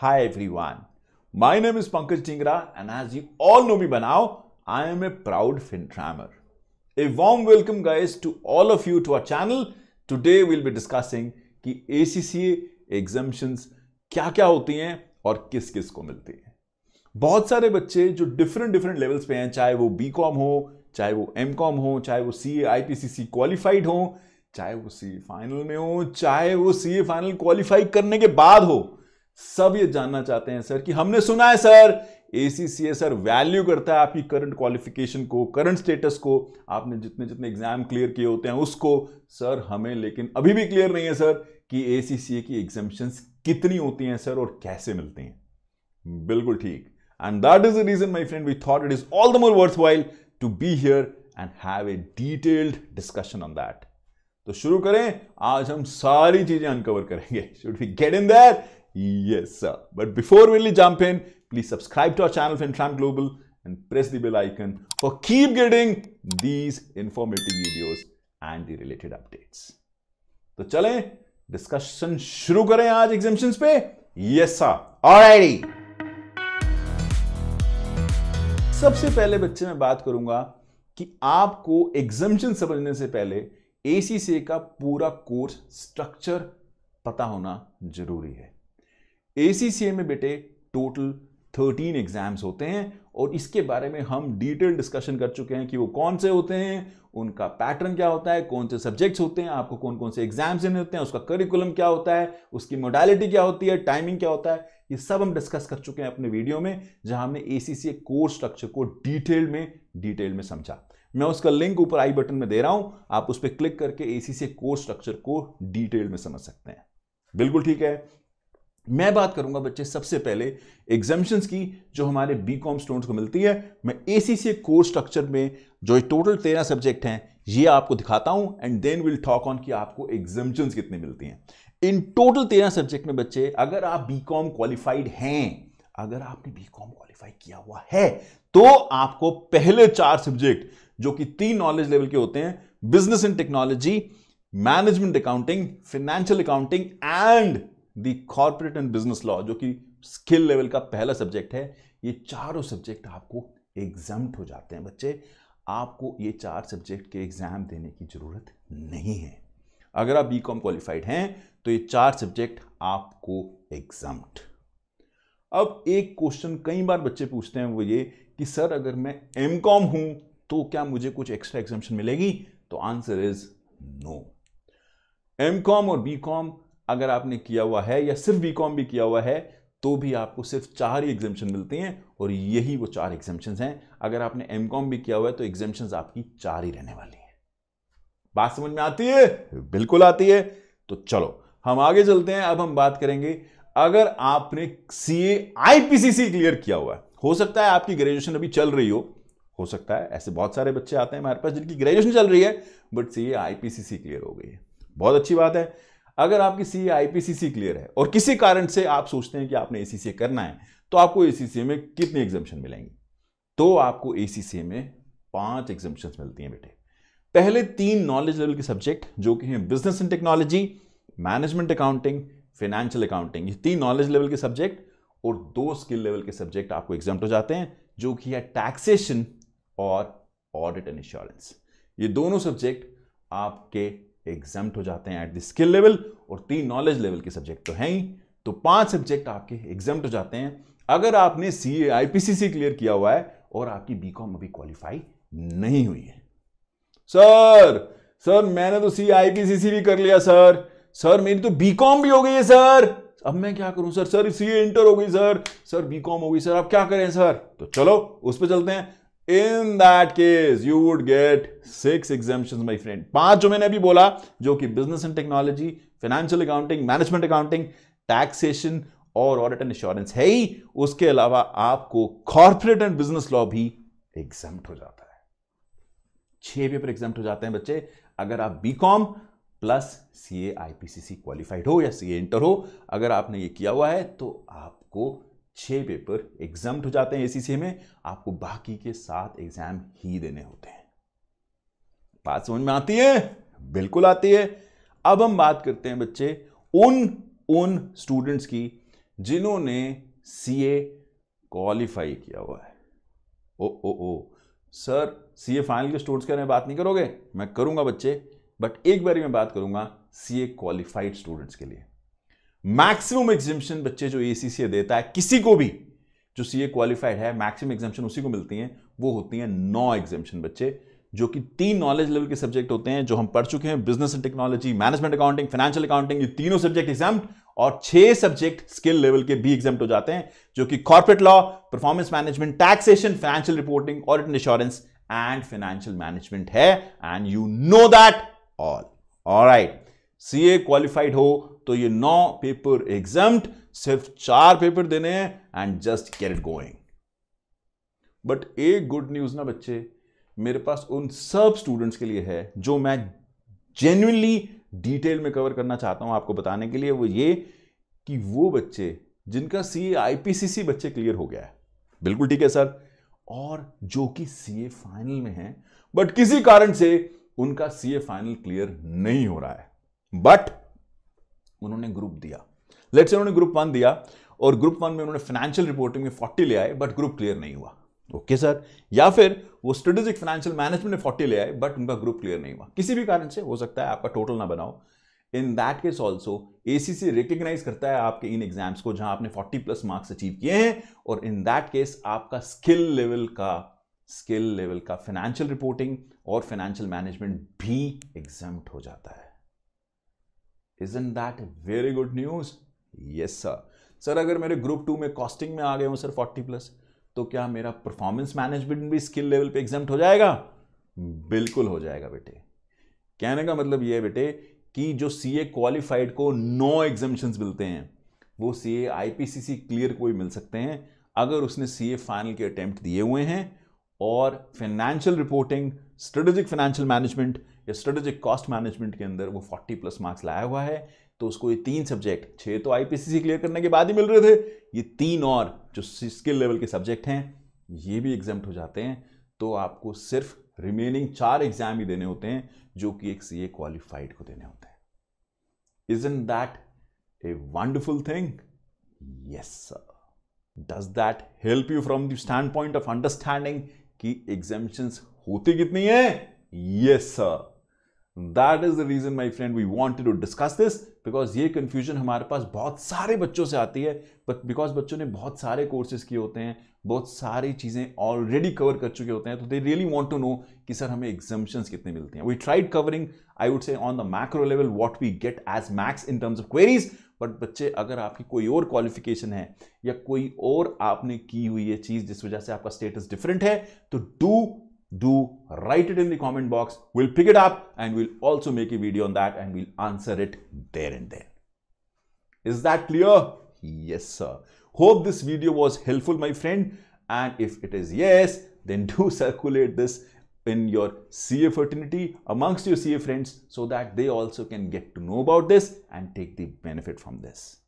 Hi everyone, my name is Pankaj Tingra and as you all know me by now, I am a proud FinTrammer. A warm welcome guys to all of you to our channel. Today we'll be discussing कि ACCA exemptions क्या क्या होती हैं और किस किस को मिलती हैं बहुत सारे बच्चे जो डिफरेंट डिफरेंट लेवल्स पे हैं चाहे वो बी कॉम हो चाहे वो एम कॉम हो चाहे वो सी A I P C C qualified हों चाहे वो सी फाइनल में हो चाहे वो सी फाइनल क्वालिफाई करने के बाद हो सब ये जानना चाहते हैं सर कि हमने सुना है सर ए सर वैल्यू करता है आपकी करंट क्वालिफिकेशन को करंट स्टेटस को आपने जितने जितने एग्जाम क्लियर किए होते हैं उसको सर हमें लेकिन अभी भी क्लियर नहीं है सर कि ए की एग्जामेशन कितनी होती हैं सर और कैसे मिलती हैं बिल्कुल ठीक and that is the reason my friend we thought it is all the more worthwhile to be here and have a detailed discussion on that तो शुरू करें आज हम सारी चीजें अनकवर करेंगे should we get in that yes sir but before we'll jump in please subscribe to our channel fin global and press the bell icon for keep getting these informative videos and the related updates तो चलें discussion शुरू करें आज exhibition पे yes sir already सबसे पहले बच्चे मैं बात करूंगा कि आपको एग्जामिशन समझने से पहले ए का पूरा कोर्स स्ट्रक्चर पता होना जरूरी है ए में बेटे टोटल थर्टीन एग्जाम्स होते हैं और इसके बारे में हम डिटेल डिस्कशन कर चुके हैं कि वो कौन से होते हैं उनका पैटर्न क्या होता है कौन से सब्जेक्ट्स होते हैं आपको कौन कौन से एग्जाम्स देने होते हैं उसका करिकुलम क्या होता है उसकी मोडालिटी क्या होती है टाइमिंग क्या होता है ये सब हम डिस्कस कर चुके हैं अपने वीडियो में जहां हमने ए कोर्स स्ट्रक्चर को डिटेल में डिटेल में समझा मैं उसका लिंक ऊपर आई बटन में दे रहा हूं आप उस पर क्लिक करके एसीसी कोर्स स्ट्रक्चर को डिटेल में समझ सकते हैं बिल्कुल ठीक है मैं बात करूंगा बच्चे सबसे पहले एग्जामिशन की जो हमारे बी कॉम स्टूडेंट्स को मिलती है मैं एसीसी कोर्स स्ट्रक्चर में जो टोटल तेरह सब्जेक्ट हैं ये आपको दिखाता हूं and then will talk on कि आपको एग्जामेशन कितनी मिलती हैं इन टोटल तेरह सब्जेक्ट में बच्चे अगर आप बी कॉम क्वालिफाइड हैं अगर आपने बी कॉम क्वालिफाई किया हुआ है तो आपको पहले चार सब्जेक्ट जो कि तीन नॉलेज लेवल के होते हैं business and technology management accounting financial accounting and the corporate and business law जो कि स्किल लेवल का पहला सब्जेक्ट है ये चारों सब्जेक्ट आपको एग्जाम हो जाते हैं बच्चे आपको ये चार सब्जेक्ट के एग्जाम देने की ज़रूरत नहीं है अगर आप बी कॉम क्वालिफाइड हैं तो ये चार सब्जेक्ट आपको एग्जाम अब एक क्वेश्चन कई बार बच्चे पूछते हैं वो ये कि सर अगर मैं एम कॉम हूं तो क्या मुझे कुछ एक्स्ट्रा एग्जामेशन मिलेगी तो answer is no M com और बी कॉम अगर आपने किया हुआ है या सिर्फ बी कॉम भी किया हुआ है तो भी आपको सिर्फ चार ही एग्जामेशन मिलते हैं और यही वो चार एग्जामेशन हैं अगर आपने एम कॉम भी किया हुआ है तो एग्जामेशन आपकी चार ही रहने वाली है बात समझ में आती है बिल्कुल आती है तो चलो हम आगे चलते हैं अब हम बात करेंगे अगर आपने सी ए आईपीसीसी क्लियर किया हुआ है हो सकता है आपकी ग्रेजुएशन अभी चल रही हो हो सकता है ऐसे बहुत सारे बच्चे आते हैं हमारे पास जिनकी ग्रेजुएशन चल रही है बट सी आई क्लियर हो गई है बहुत अच्छी बात है अगर आपकी सी आई क्लियर है और किसी कारण से आप सोचते हैं कि आपने ए करना है तो आपको ए में कितनी एग्जामेशन मिलेंगी तो आपको ए में पांच एग्जामेशन मिलती हैं बेटे पहले तीन नॉलेज लेवल के सब्जेक्ट जो कि हैं business and technology management accounting financial accounting ये तीन नॉलेज लेवल के सब्जेक्ट और दो स्किल लेवल के सब्जेक्ट आपको एग्जाम हो जाते हैं जो कि है टैक्सेशन और ऑडिट एंड इंश्योरेंस ये दोनों सब्जेक्ट आपके एग्जाम हो जाते हैं एट द स्किल लेवल और तीन नॉलेज लेवल के सब्जेक्ट तो हैं ही तो पांच सब्जेक्ट आपके एग्जाम हो जाते हैं अगर आपने सी आईपीसीसी क्लियर किया हुआ है और आपकी बीकॉम अभी क्वालिफाई नहीं हुई है सर सर मैंने तो सी आईपीसीसी भी कर लिया सर सर मेरी तो बीकॉम भी हो गई है सर अब मैं क्या करूं सर सर सी इंटर हो गई सर सर बीकॉम हो गई सर अब क्या करें सर तो चलो उस पर चलते हैं in that case you would get six exemption my friend पांच जो मैंने अभी बोला जो कि business and technology financial accounting management accounting taxation और ऑडिट एंड इंश्योरेंस है ही उसके अलावा आपको कॉर्पोरेट एंड बिजनेस लॉ भी एग्जाम हो जाता है छह पेपर एग्जाम हो जाते हैं बच्चे अगर आप B com plus C A I P C C qualified हो या सी ए इंटर हो अगर आपने ये किया हुआ है तो आपको छः पेपर एग्जाम हो जाते हैं एसीसी में आपको बाकी के सात एग्जाम ही देने होते हैं बात समझ में आती है बिल्कुल आती है अब हम बात करते हैं बच्चे उन उन स्टूडेंट्स की जिन्होंने सी ए क्वालिफाई किया हुआ है oh oh oh sir C A final के स्टूडेंट्स के बारे में बात नहीं करोगे मैं करूंगा बच्चे बट एक बार मैं बात करूंगा सीए क्वालिफाइड स्टूडेंट्स के लिए मैक्सिमम एग्जिम्पन बच्चे जो एसीसीए देता है किसी को भी जो सीए क्वालिफाइड है मैक्सिमम एग्जाम्पन उसी को मिलती है वो होती है नौ एग्जामेशन बच्चे जो कि तीन नॉलेज लेवल के सब्जेक्ट होते हैं जो हम पढ़ चुके हैं business and technology management accounting financial accounting ये तीनों सब्जेक्ट एग्जाम और छह सब्जेक्ट स्किल लेवल के भी एग्जाम हो जाते हैं जो कि corporate law performance management taxation financial reporting audit and insurance and financial management है and you know that all all right C A qualified हो तो ये नौ पेपर एग्जाम सिर्फ चार पेपर देने हैं and just get it going but एक good news ना बच्चे मेरे पास उन सब स्टूडेंट्स के लिए है जो मैं जेन्यूनली डिटेल में कवर करना चाहता हूं आपको बताने के लिए वो ये कि वो बच्चे जिनका सी आईपीसीसी बच्चे क्लियर हो गया है बिल्कुल ठीक है सर और जो कि सीए फाइनल में है बट किसी कारण से उनका सीए फाइनल क्लियर नहीं हो रहा है बट उन्होंने ग्रुप दिया लेट से उन्होंने ग्रुप वन दिया और ग्रुप वन में उन्होंने फाइनेंशियल रिपोर्टिंग में फोर्टी ले आए बट ग्रुप क्लियर नहीं हुआ ओके okay, सर या फिर वो स्ट्रेटेजिक फाइनेंशियल मैनेजमेंट ने फोर्टी ले आए बट उनका ग्रुप क्लियर नहीं हुआ किसी भी कारण से हो सकता है आपका टोटल ना बनाओ in that case also A C C recognise करता है आपके इन एग्जाम्स को जहां आपने 40 प्लस मार्क्स अचीव किए हैं और इन दैट केस आपका स्किल लेवल का स्किल लेवल का फाइनेंशियल रिपोर्टिंग और फाइनेंशियल मैनेजमेंट भी एग्जाम हो जाता है is in that very good news yes sir sir अगर मेरे ग्रुप टू में कॉस्टिंग में आ गए हूँ सर फोर्टी प्लस तो क्या मेरा परफॉर्मेंस मैनेजमेंट भी स्किल लेवल पे एग्जाम हो जाएगा बिल्कुल हो जाएगा बेटे कहने का मतलब यह बेटे कि जो सी ए क्वालिफाइड को नो एग्जामिशन मिलते हैं वो सी A I P C C clear को भी मिल सकते हैं अगर उसने सी ए फाइनल के अटैम्प्ट दिए हुए हैं और financial reporting strategic financial management या स्ट्रेटेजिक कॉस्ट मैनेजमेंट के अंदर वो 40 प्लस मार्क्स लाया हुआ है तो उसको ये तीन सब्जेक्ट छः तो आईपीसीसी क्लियर करने के बाद ही मिल रहे थे ये तीन और जो स्किल लेवल के सब्जेक्ट हैं ये भी एग्जाम हो जाते हैं तो आपको सिर्फ रिमेनिंग चार एग्जाम ही देने होते हैं जो कि एक सी क्वालिफाइड को देने होते हैं is in that a wonderful thing yes sir does that help you from the stand point of understanding कि एग्जामिशंस होती कितनी है yes sir that is the reason my friend we wanted to discuss this because ये confusion हमारे पास बहुत सारे बच्चों से आती है बट बिकॉज बच्चों ने बहुत सारे कोर्सेज किए होते हैं बहुत सारी चीज़ें ऑलरेडी कवर कर चुके होते हैं तो they really want to know कि सर हमें एग्जामिशन कितने मिलते हैं we tried covering I would say on the macro level what we get as max in terms of queries but बच्चे अगर आपकी कोई और क्वालिफिकेशन है या कोई और आपने की हुई है चीज़ जिस वजह से आपका स्टेटस डिफरेंट है तो do do write it in the comment box we'll pick it up and we'll also make a video on that and we'll answer it there and then is that clear yes sir hope this video was helpful my friend and if it is yes then do circulate this in your CA fraternity, amongst your CA friends, so that they also can get to know about this and take the benefit from this.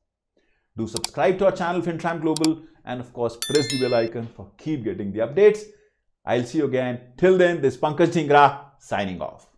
Do subscribe to our channel FinTram Global and of course press the bell icon for keep getting the updates. I'll see you again. Till then, this Pankaj Jingra, signing off.